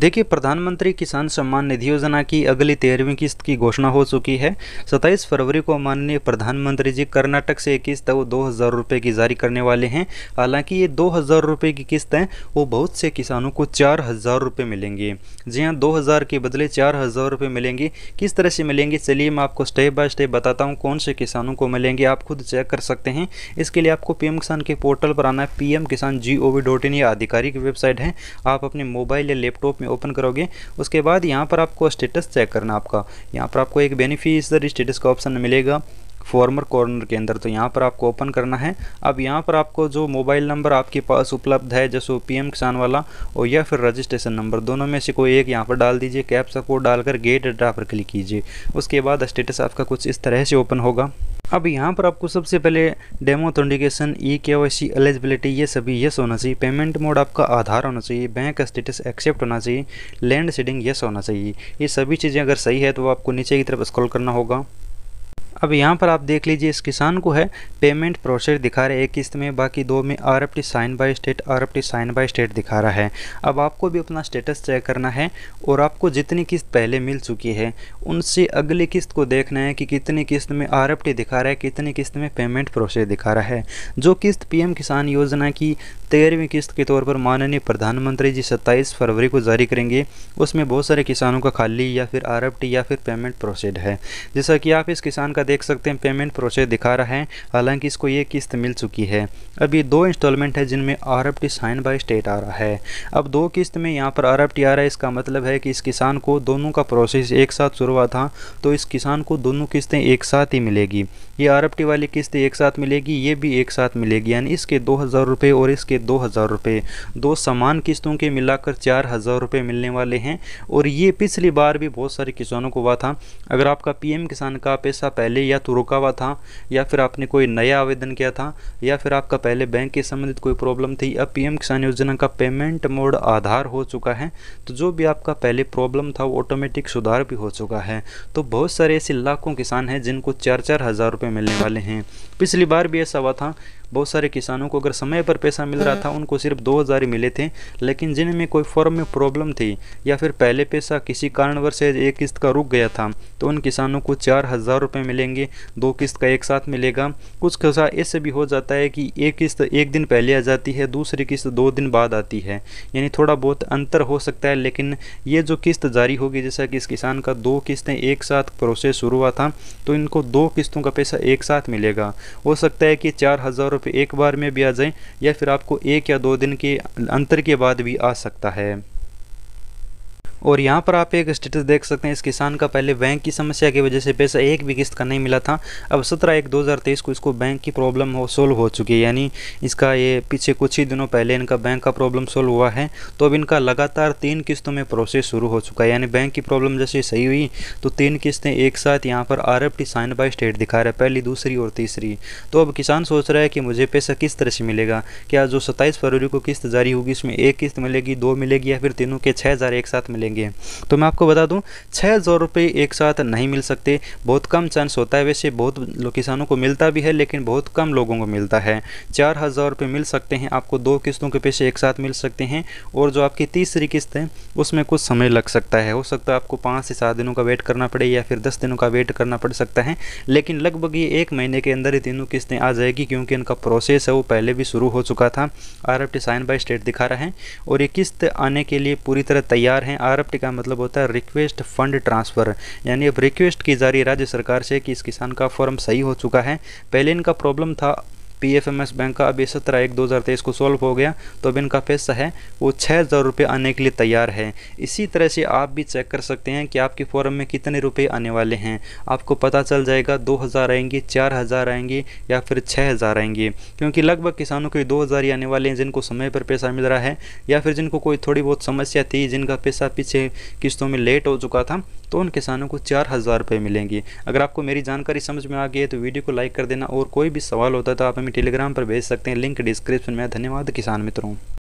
देखिए प्रधानमंत्री किसान सम्मान निधि योजना की अगली तेरहवीं किस्त की घोषणा हो चुकी है 27 फरवरी को माननीय प्रधानमंत्री जी कर्नाटक से एक किस्त वो दो हज़ार रुपये की जारी करने वाले हैं हालांकि ये दो हज़ार रुपये की किस्त हैं वो बहुत से किसानों को चार हज़ार रुपये मिलेंगे जी हाँ दो हज़ार के बदले चार हज़ार रुपये मिलेंगे किस तरह से मिलेंगे चलिए मैं आपको स्टेप बाय स्टेप बताता हूँ कौन से किसानों को मिलेंगे आप खुद चेक कर सकते हैं इसके लिए आपको पी किसान के पोर्टल पर आना है पी किसान जी या आधिकारिक वेबसाइट है आप अपने मोबाइल या लैपटॉप में ओपन करोगे उसके बाद यहाँ पर आपको स्टेटस चेक करना आपका यहाँ पर आपको एक बेनिफिशरी स्टेटस का ऑप्शन मिलेगा फॉर्मर कॉर्नर के अंदर तो यहाँ पर आपको ओपन करना है अब यहाँ पर आपको जो मोबाइल नंबर आपके पास उपलब्ध है जैसे पीएम किसान वाला और या फिर रजिस्ट्रेशन नंबर दोनों में से कोई एक यहाँ पर डाल दीजिए कैप को डालकर गेट डाटा पर क्लिक कीजिए उसके बाद स्टेटस आपका कुछ इस तरह से ओपन होगा अब यहाँ पर आपको सबसे पहले डेमो ऑथेंटिकेशन ई के वाई सी एलिजिबिलिटी ये सभी यस होना चाहिए पेमेंट मोड आपका आधार होना चाहिए बैंक स्टेटस एक्सेप्ट होना चाहिए लैंड सीडिंग येस होना चाहिए ये सभी चीज़ें अगर सही है तो आपको नीचे की तरफ स्क्रॉल करना होगा अब यहाँ पर आप देख लीजिए इस किसान को है पेमेंट प्रोसेस दिखा रहे एक किस्त में बाकी दो में R F T sign by state R F T sign by state दिखा रहा है अब आपको भी अपना स्टेटस चेक करना है और आपको जितनी किस्त पहले मिल चुकी है उनसे अगली किस्त को देखना है कि कितनी किस्त में आर एफ टी दिखा रहा है कितनी किस्त में पेमेंट प्रोसेस दिखा रहा है जो किस्त पी एम किसान योजना की तेरहवीं किस्त के तौर पर माननीय प्रधानमंत्री जी 27 फरवरी को जारी करेंगे उसमें बहुत सारे किसानों का खाली या फिर आर या फिर पेमेंट प्रोसेड है जैसा कि आप इस किसान का देख सकते हैं पेमेंट प्रोसेड दिखा रहा है हालांकि इसको ये किस्त मिल चुकी है अब ये दो इंस्टॉलमेंट है जिनमें आर साइन बाई स्टेट आ रहा है अब दो किस्त में यहाँ पर आर आ रहा है इसका मतलब है कि इस किसान को दोनों का प्रोसेस एक साथ शुरू हुआ था तो इस किसान को दोनों किस्तें एक साथ ही मिलेगी ये आर वाली किस्त एक साथ मिलेगी ये भी एक साथ मिलेगी यानी इसके दो हज़ार और इसके दो हज़ार रुपये दो समान किस्तों के मिलाकर चार हज़ार रुपये मिलने वाले हैं और ये पिछली बार भी बहुत सारे किसानों को हुआ था अगर आपका पीएम किसान का पैसा पहले या तो रुका हुआ था या फिर आपने कोई नया आवेदन किया था या फिर आपका पहले बैंक के संबंधित कोई प्रॉब्लम थी अब पी किसान योजना का पेमेंट मोड आधार हो चुका है तो जो भी आपका पहले प्रॉब्लम था वो ऑटोमेटिक सुधार भी हो चुका है तो बहुत सारे ऐसे लाखों किसान हैं जिनको चार चार हज़ार रुपये मिलने वाले हैं पिछली बार भी ऐसा हुआ था बहुत सारे किसानों को अगर समय पर पैसा मिल रहा हाँ। था उनको सिर्फ दो हज़ार ही मिले थे लेकिन जिनमें कोई फॉर्म में प्रॉब्लम थी या फिर पहले पैसा किसी कारणवश एक किस्त का रुक गया था तो उन किसानों को चार हज़ार रुपये मिलेंगे दो किस्त का एक साथ मिलेगा कुछ खसा ऐसे भी हो जाता है कि एक किस्त एक दिन पहले आ जाती है दूसरी किस्त दो दिन बाद आती है यानी थोड़ा बहुत अंतर हो सकता है लेकिन ये जो किस्त जारी होगी जैसा कि इस किसान का दो किस्तें एक साथ प्रोसेस शुरू हुआ था तो इनको दो किस्तों का पैसा एक साथ मिलेगा हो सकता है कि चार हज़ार पे एक बार में भी आ जाएँ या फिर आपको एक या दो दिन के अंतर के बाद भी आ सकता है और यहाँ पर आप एक स्टेटस देख सकते हैं इस किसान का पहले बैंक की समस्या की वजह से पैसा एक भी किस्त का नहीं मिला था अब सत्रह एक 2023 को इसको बैंक की प्रॉब्लम हो सोल्व हो चुकी है यानी इसका ये पीछे कुछ ही दिनों पहले इनका बैंक का प्रॉब्लम सोल्व हुआ है तो अब इनका लगातार तीन किस्तों में प्रोसेस शुरू हो चुका है यानी बैंक की प्रॉब्लम जैसे सही हुई तो तीन किस्तें एक साथ यहाँ पर R F T sign by state दिखा रहा है पहली दूसरी और तीसरी तो अब किसान सोच रहा है कि मुझे पैसा किस तरह से मिलेगा क्या जो सत्ताईस फरवरी को किस्त जारी होगी इसमें एक किस्त मिलेगी दो मिलेगी या फिर तीनों के छः एक साथ मिलेगी मिलेंगे तो मैं आपको बता दूं छः हज़ार रुपये एक साथ नहीं मिल सकते बहुत कम चांस होता है वैसे बहुत किसानों को मिलता भी है लेकिन बहुत कम लोगों को मिलता है चार हज़ार रुपये मिल सकते हैं आपको दो किस्तों के पैसे एक साथ मिल सकते हैं और जो आपकी तीसरी किस्त है उसमें कुछ समय लग सकता है हो सकता है आपको पाँच से सात दिनों का वेट करना पड़े या फिर दस दिनों का वेट करना पड़ सकता है लेकिन लगभग ये एक महीने के अंदर ही तीनों किस्तें आ जाएगी क्योंकि इनका प्रोसेस है वो पहले भी शुरू हो चुका था आर साइन बाय स्टेट दिखा रहा है और ये किस्त आने के लिए पूरी तरह तैयार हैं आर करप्ट का मतलब होता है रिक्वेस्ट फंड ट्रांसफ़र यानी अब रिक्वेस्ट की जा रही है राज्य सरकार से कि इस किसान का फॉर्म सही हो चुका है पहले इनका प्रॉब्लम था पीएफएमएस बैंक का अभी सत्रह एक दो हज़ार तेईस को सॉल्व हो गया तो अब इनका पैसा है वो छः हज़ार रुपये आने के लिए तैयार है इसी तरह से आप भी चेक कर सकते हैं कि आपके फॉरम में कितने रुपये आने वाले हैं आपको पता चल जाएगा दो हज़ार आएंगे चार हज़ार आएंगे या फिर छः हज़ार आएंगे क्योंकि लगभग किसानों के दो हज़ार ही आने वाले हैं जिनको समय पर पैसा मिल रहा है या फिर जिनको कोई थोड़ी बहुत समस्या थी जिनका पैसा पीछे किस्तों में लेट हो चुका था तो उन किसानों को चार हज़ार रुपये मिलेंगे अगर आपको मेरी जानकारी समझ में आ गई है तो वीडियो को लाइक कर देना और कोई भी सवाल होता है तो आप हमें टेलीग्राम पर भेज सकते हैं लिंक डिस्क्रिप्शन में धन्यवाद किसान मित्रों